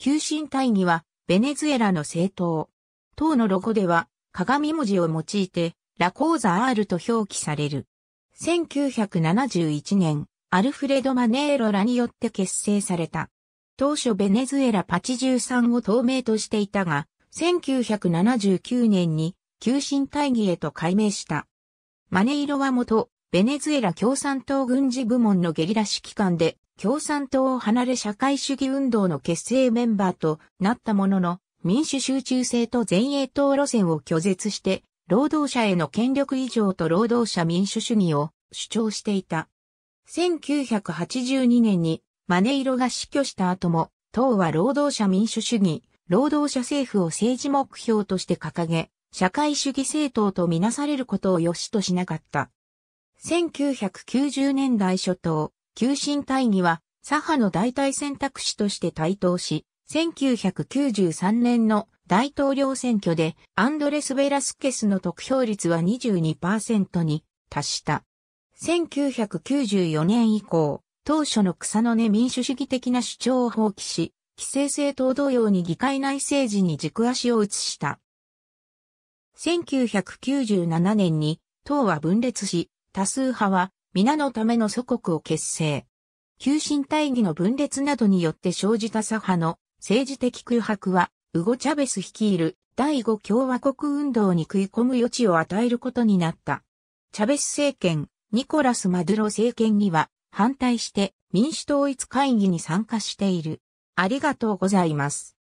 急進隊には、ベネズエラの政党。党のロゴでは、鏡文字を用いて、ラコーザアールと表記される。1971年、アルフレド・マネーロらによって結成された。当初ベネズエラ8 3を党名としていたが、1979年に急進大義へと改名した。マネイロは元、ベネズエラ共産党軍事部門のゲリラ指揮官で、共産党を離れ社会主義運動の結成メンバーとなったものの、民主集中制と前衛党路線を拒絶して、労働者への権力移譲と労働者民主主義を主張していた。1982年にマネイロが死去した後も、党は労働者民主主義、労働者政府を政治目標として掲げ、社会主義政党とみなされることを良しとしなかった。1990年代初頭、急進大義は、左派の代替選択肢として台頭し、1993年の大統領選挙でアンドレス・ベラスケスの得票率は22%に達した。1994年以降、当初の草の根民主主義的な主張を放棄し、規制政党同様に議会内政治に軸足を移した。1997年に党は分裂し、多数派は皆のための祖国を結成。急進大義の分裂などによって生じた左派の政治的空白は、ウゴ・チャベス率いる第五共和国運動に食い込む余地を与えることになった。チャベス政権、ニコラス・マドゥロ政権には反対して民主統一会議に参加している。ありがとうございます。